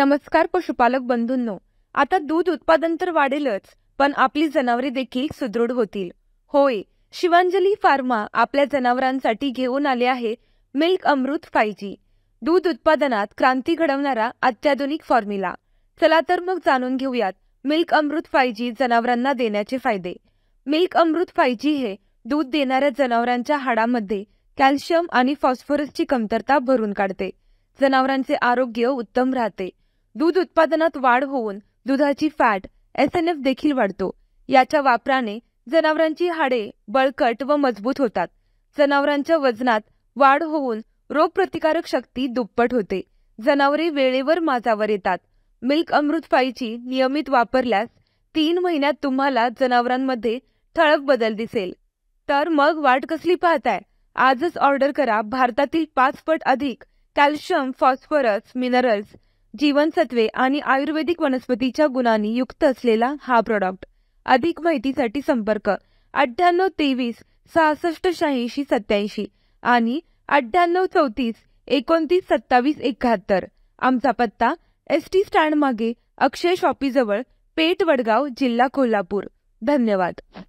नमस्कार पशुपालक बंधूंनो आता दूध उत्पादन तर वाढेलच पण आपली जनावरे देखील सुदृढ होतील होय शिवांजली फार्मा आपल्या जनावरांसाठी घेऊन आले आहे मिल्क अमृत फाय जी दूध उत्पादनात क्रांती घडवणारा अत्याधुनिक फॉर्म्युला चला तर मग जाणून घेऊयात मिल्क अमृत फाय जी जनावरांना देण्याचे फायदे मिल्क अमृत फाय जी हे दूध देणाऱ्या जनावरांच्या हाडामध्ये कॅल्शियम आणि फॉस्फरसची कमतरता भरून काढते जनावरांचे आरोग्य उत्तम राहते दूध उत्पादनात वाढ होऊन दुधाची फॅट एस एन एफ देखील वाढतो याच्या वापराने जनावरांची हाडे बळकट व मजबूत होतात जनावरांच्या वजनात वाढ होऊन रोगप्रतिकारक शक्ती दुप्पट होते जनावरे वेळेवर माझावर येतात मिल्क अमृत फाईची नियमित वापरल्यास तीन महिन्यात तुम्हाला जनावरांमध्ये ठळक बदल दिसेल तर मग वाट कसली पाहताय आजच ऑर्डर करा भारतातील पाच पट अधिक कॅल्शियम फॉस्फरस मिनरल्स जीवनसत्वे आणि आयुर्वेदिक वनस्पतीच्या गुणांनी युक्त असलेला हा प्रॉडक्ट अधिक माहितीसाठी संपर्क अठ्ठ्याण्णव तेवीस सहासष्ट शहाऐंशी सत्याऐंशी आणि अठ्ठ्याण्णव चौतीस एकोणतीस सत्तावीस एकाहत्तर आमचा पत्ता एस टी स्टँड मागे अक्षय शॉपीजवळ पेठ वडगाव जिल्हा कोल्हापूर धन्यवाद